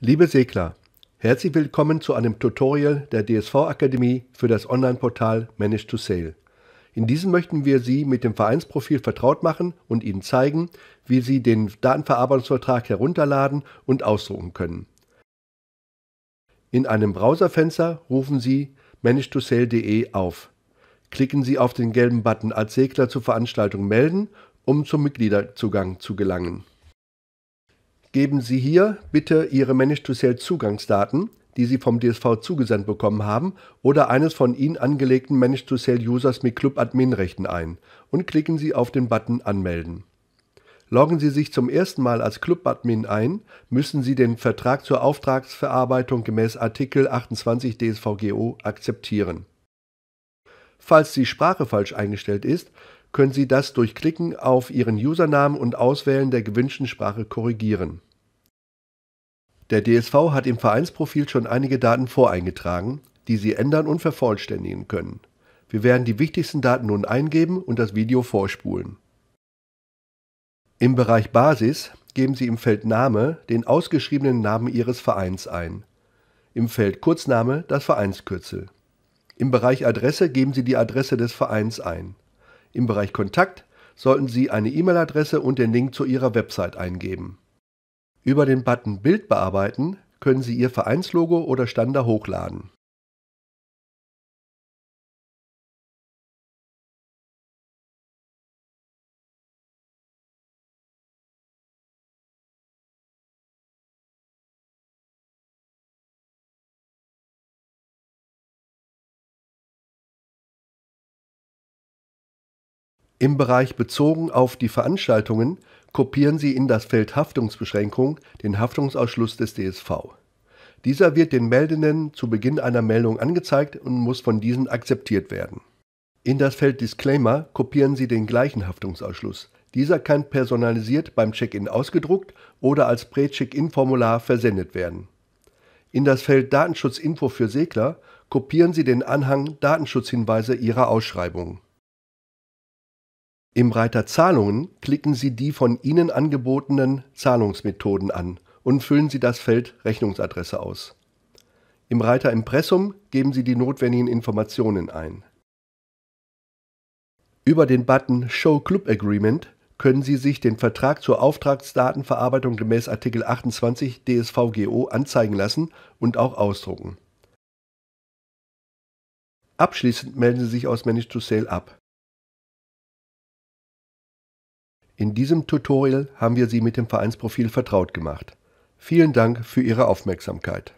Liebe Segler, herzlich willkommen zu einem Tutorial der DSV Akademie für das Online-Portal Manage to Sale. In diesem möchten wir Sie mit dem Vereinsprofil vertraut machen und Ihnen zeigen, wie Sie den Datenverarbeitungsvertrag herunterladen und ausdrucken können. In einem Browserfenster rufen Sie manage2sale.de auf. Klicken Sie auf den gelben Button als Segler zur Veranstaltung melden, um zum Mitgliederzugang zu gelangen geben Sie hier bitte Ihre Manage-to-Sale-Zugangsdaten, die Sie vom DSV zugesandt bekommen haben, oder eines von Ihnen angelegten Manage-to-Sale-Users mit Club-Admin-Rechten ein und klicken Sie auf den Button Anmelden. Loggen Sie sich zum ersten Mal als Club-Admin ein, müssen Sie den Vertrag zur Auftragsverarbeitung gemäß Artikel 28 DSVGO akzeptieren. Falls die Sprache falsch eingestellt ist, können Sie das durch Klicken auf Ihren Usernamen und Auswählen der gewünschten Sprache korrigieren der DSV hat im Vereinsprofil schon einige Daten voreingetragen, die Sie ändern und vervollständigen können. Wir werden die wichtigsten Daten nun eingeben und das Video vorspulen. Im Bereich Basis geben Sie im Feld Name den ausgeschriebenen Namen Ihres Vereins ein. Im Feld Kurzname das Vereinskürzel. Im Bereich Adresse geben Sie die Adresse des Vereins ein. Im Bereich Kontakt sollten Sie eine E-Mail-Adresse und den Link zu Ihrer Website eingeben. Über den Button Bild bearbeiten können Sie Ihr Vereinslogo oder Stander hochladen. Im Bereich bezogen auf die Veranstaltungen kopieren Sie in das Feld Haftungsbeschränkung den Haftungsausschluss des DSV. Dieser wird den Meldenden zu Beginn einer Meldung angezeigt und muss von diesen akzeptiert werden. In das Feld Disclaimer kopieren Sie den gleichen Haftungsausschluss. Dieser kann personalisiert beim Check-in ausgedruckt oder als Prä-Check-in-Formular versendet werden. In das Feld Datenschutzinfo für Segler kopieren Sie den Anhang Datenschutzhinweise Ihrer Ausschreibung. Im Reiter Zahlungen klicken Sie die von Ihnen angebotenen Zahlungsmethoden an und füllen Sie das Feld Rechnungsadresse aus. Im Reiter Impressum geben Sie die notwendigen Informationen ein. Über den Button Show Club Agreement können Sie sich den Vertrag zur Auftragsdatenverarbeitung gemäß Artikel 28 DSVGO anzeigen lassen und auch ausdrucken. Abschließend melden Sie sich aus Manage to Sale ab. In diesem Tutorial haben wir Sie mit dem Vereinsprofil vertraut gemacht. Vielen Dank für Ihre Aufmerksamkeit